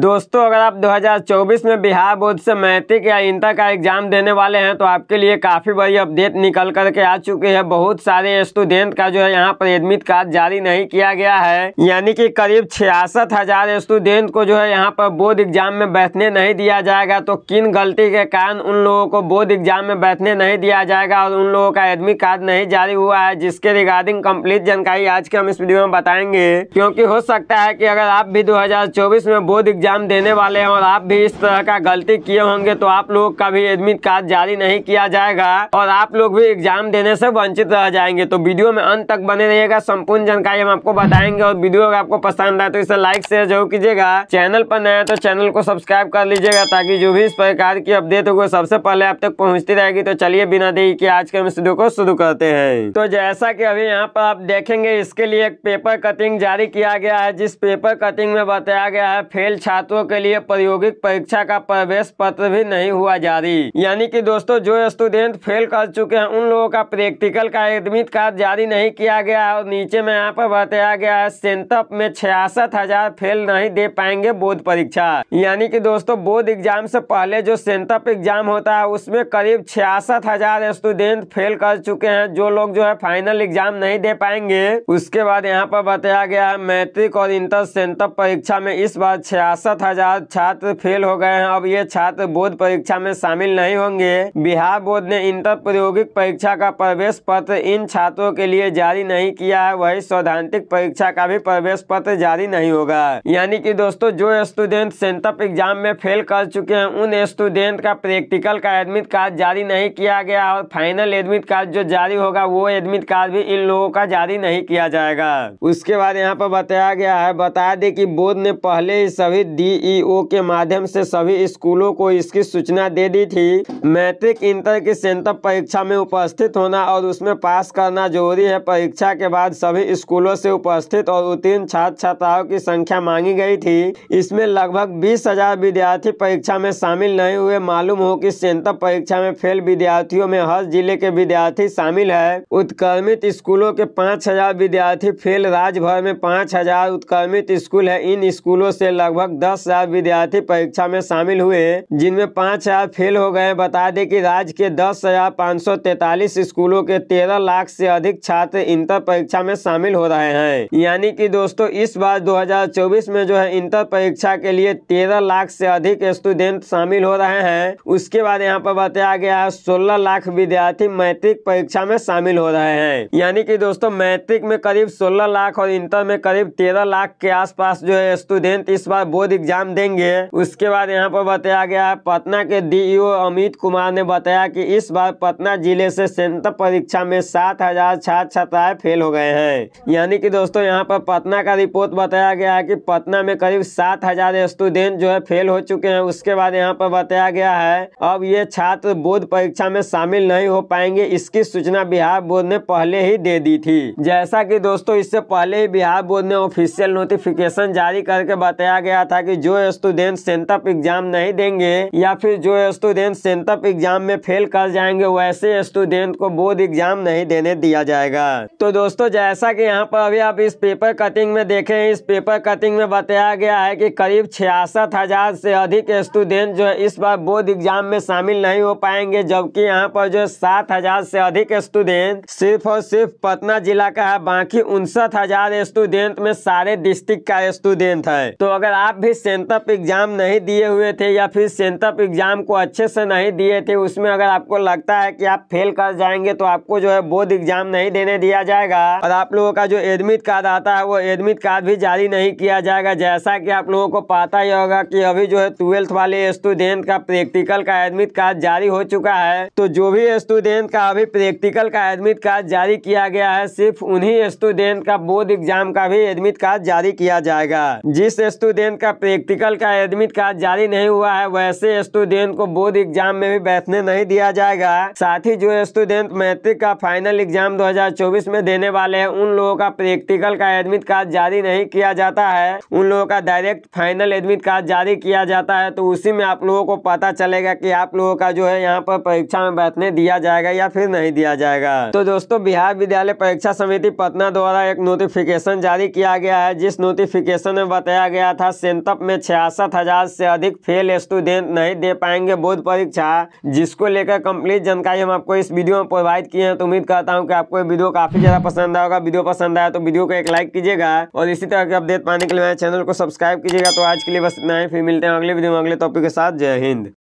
दोस्तों अगर आप 2024 में बिहार बोर्ड से मैट्रिक या इंटर का एग्ज़ाम देने वाले हैं तो आपके लिए काफ़ी बड़ी अपडेट निकल कर के आ चुकी है बहुत सारे स्टूडेंट का जो है यहाँ पर एडमिट कार्ड जारी नहीं किया गया है यानी कि करीब छियासठ हज़ार स्टूडेंट को जो है यहाँ पर बोर्ड एग्जाम में बैठने नहीं दिया जाएगा तो किन गलती के कारण उन लोगों को बोर्ड एग्जाम में बैठने नहीं दिया जाएगा और उन लोगों का एडमिट कार्ड नहीं जारी हुआ है जिसके रिगार्डिंग कम्प्लीट जानकारी आज के हम इस वीडियो में बताएंगे क्योंकि हो सकता है कि अगर आप भी दो में बोर्ड एग्जाम एग्जाम देने वाले हैं और आप भी इस तरह का गलती किए होंगे तो आप लोग का भी एडमिट कार्ड जारी नहीं किया जाएगा और आप लोग भी एग्जाम देने से वंचित रह जाएंगे तो वीडियो में अंत तक बने रहिएगा संपूर्ण जानकारी हम आपको बताएंगे और वीडियो अगर आपको पसंद आए तो इसे लाइक शेयर जरूर कीजिएगा चैनल पर नया तो चैनल को सब्सक्राइब कर लीजिएगा ताकि जो भी इस प्रकार की अपडेट होगी सबसे पहले आप तक पहुँचती रहेगी तो चलिए बिना देरी की आज के हम इस वीडियो को शुरू करते हैं तो जैसा की अभी यहाँ पर आप देखेंगे इसके लिए एक पेपर कटिंग जारी किया गया है जिस पेपर कटिंग में बताया गया है फेल छात्र छात्रों के लिए प्रायोगिक परीक्षा का प्रवेश पत्र भी नहीं हुआ जारी यानी कि दोस्तों जो स्टूडेंट फेल कर चुके हैं उन लोगों का प्रैक्टिकल का एडमिट कार्ड जारी नहीं किया गया और नीचे में यहाँ पर बताया गया है सेंटअप में छियासठ हजार फेल नहीं दे पाएंगे बोर्ड परीक्षा यानी कि दोस्तों बोर्ड एग्जाम से पहले जो सेंटअप एग्जाम होता है उसमें करीब छियासठ हजार स्टूडेंट फेल कर चुके हैं जो लोग जो है फाइनल एग्जाम नहीं दे पाएंगे उसके बाद यहाँ पर बताया गया है मैट्रिक और इंटर सेंटअप परीक्षा में इस बार छियासठ सड़सठ हजार छात्र फेल हो गए हैं अब ये छात्र बोर्ड परीक्षा में शामिल नहीं होंगे बिहार बोर्ड ने इंटर प्रायोगिक परीक्षा का प्रवेश पत्र इन छात्रों के लिए जारी नहीं किया है वही सैद्धांतिक परीक्षा का भी प्रवेश पत्र जारी नहीं होगा यानी कि दोस्तों जो स्टूडेंट सेंटअप एग्जाम में फेल कर चुके हैं उन स्टूडेंट का प्रैक्टिकल का एडमिट कार्ड जारी नहीं किया गया और फाइनल एडमिट कार्ड जो जारी होगा वो एडमिट कार्ड भी इन लोगों का जारी नहीं किया जाएगा उसके बाद यहाँ पर बताया गया है बता दें कि बोर्ड ने पहले ही सभी डीईओ e के माध्यम से सभी स्कूलों को इसकी सूचना दे दी थी मैट्रिक इंटर की सेंटअप परीक्षा में उपस्थित होना और उसमें पास करना जरूरी है परीक्षा के बाद सभी स्कूलों से उपस्थित और उत्तीर्ण छात्र छात्राओं की संख्या मांगी गई थी इसमें लगभग बीस हजार विद्यार्थी परीक्षा में शामिल नहीं हुए मालूम हो की सेंटअप परीक्षा में फेल विद्यार्थियों में हर जिले के विद्यार्थी शामिल है उत्क्रमित स्कूलों के पाँच हजार विद्यार्थी फेल राज्य भर में पाँच हजार उत्क्रमित स्कूल है इन स्कूलों से लगभग दस हजार विद्यार्थी परीक्षा में शामिल हुए जिनमें पाँच हजार फेल हो गए बता दें कि राज्य के दस हजार पाँच सौ तैतालीस स्कूलों के तेरह लाख से अधिक छात्र इंटर परीक्षा में शामिल हो रहे हैं यानी कि दोस्तों इस बार 2024 में जो है इंटर परीक्षा के लिए तेरह लाख से अधिक स्टूडेंट शामिल हो रहे हैं उसके बाद यहाँ पर बताया गया है सोलह लाख विद्यार्थी मैट्रिक परीक्षा में शामिल हो रहे हैं यानी की दोस्तों मैट्रिक में करीब सोलह लाख और इंटर में करीब तेरह लाख के आसपास जो है स्टूडेंट इस बार बोर्ड खुद एग्जाम देंगे उसके बाद यहाँ पर बताया गया है पटना के डीईओ अमित कुमार ने बताया कि इस बार पटना जिले से सेंटर परीक्षा में सात हजार छात्र छात्राएं फेल हो गए हैं यानी कि दोस्तों यहाँ पर पटना का रिपोर्ट बताया गया है कि पटना में करीब सात हजार स्टूडेंट जो है फेल हो चुके हैं उसके बाद यहाँ पर बताया गया है अब ये छात्र बोर्ड परीक्षा में शामिल नहीं हो पाएंगे इसकी सूचना बिहार बोर्ड ने पहले ही दे दी थी जैसा की दोस्तों इससे पहले ही बिहार बोर्ड ने ऑफिशियल नोटिफिकेशन जारी करके बताया गया था ताकि जो स्टूडेंट सेंटअप एग्जाम नहीं देंगे या फिर जो स्टूडेंट सेंटअप एग्जाम में फेल कर जाएंगे वैसे स्टूडेंट को बोर्ड एग्जाम नहीं देने दिया जाएगा तो दोस्तों जैसा कि यहाँ पर अभी आप इस पेपर कटिंग में देखें इस पेपर कटिंग में बताया गया है कि करीब छियासठ हजार से अधिक स्टूडेंट जो है इस बार बोर्ड एग्जाम में शामिल नहीं हो पाएंगे जबकि यहाँ पर जो सात हजार से अधिक स्टूडेंट सिर्फ और सिर्फ पटना जिला का है बाकी उनसठ हजार स्टूडेंट में सारे डिस्ट्रिक्ट का स्टूडेंट है तो अगर आप भी सेंटअप एग्ज़ाम नहीं दिए हुए थे या फिर सेंटअप एग्ज़ाम को अच्छे से नहीं दिए थे उसमें अगर आपको लगता है कि आप फेल कर जाएंगे तो आपको जो है बोर्ड एग्ज़ाम नहीं देने दिया जाएगा और आप लोगों का जो एडमिट कार्ड आता है वो एडमिट कार्ड भी जारी नहीं किया जाएगा जैसा की आप लोगों को पता ही होगा की अभी जो है ट्वेल्थ वाले स्टूडेंट का प्रैक्टिकल का एडमिट कार्ड जारी हो चुका है तो जो भी स्टूडेंट का अभी प्रैक्टिकल का एडमिट कार्ड जारी किया गया है सिर्फ उन्हीं स्टूडेंट का बोर्ड एग्जाम का भी एडमिट कार्ड जारी किया जाएगा जिस स्टूडेंट का प्रैक्टिकल का एडमिट कार्ड जारी नहीं हुआ है वैसे स्टूडेंट को बोर्ड एग्जाम में भी बैठने नहीं दिया जाएगा साथ ही जो स्टूडेंट मैट्रिक का फाइनल एग्जाम 2024 में देने वाले हैं उन लोगों का प्रैक्टिकल का एडमिट कार्ड जारी नहीं किया जाता है उन लोगों का डायरेक्ट फाइनल एडमिट कार्ड जारी किया जाता है तो उसी में आप लोगों को पता चलेगा की आप लोगों का जो है यहाँ पर परीक्षा में बैठने दिया जाएगा या फिर नहीं दिया जाएगा तो दोस्तों बिहार विद्यालय परीक्षा समिति पटना द्वारा एक नोटिफिकेशन जारी किया गया है जिस नोटिफिकेशन में बताया गया था सेंटर स्नातक में छियासठ हजार से अधिक फेल स्टूडेंट नहीं दे पाएंगे बोर्ड परीक्षा जिसको लेकर कंप्लीट जानकारी हम आपको इस वीडियो में प्रोवाइड किए हैं तो उम्मीद करता हूँ कि आपको वीडियो काफी ज्यादा पसंद आएगा वीडियो पसंद आया तो वीडियो को एक लाइक कीजिएगा और इसी तरह के अपडेट पाने के लिए मेरे चैनल को सब्सक्राइब कीजिएगा तो आज के लिए बस इतना ही फिर मिलते हैं अगले वीडियो में अगले टॉपिक के साथ जय हिंद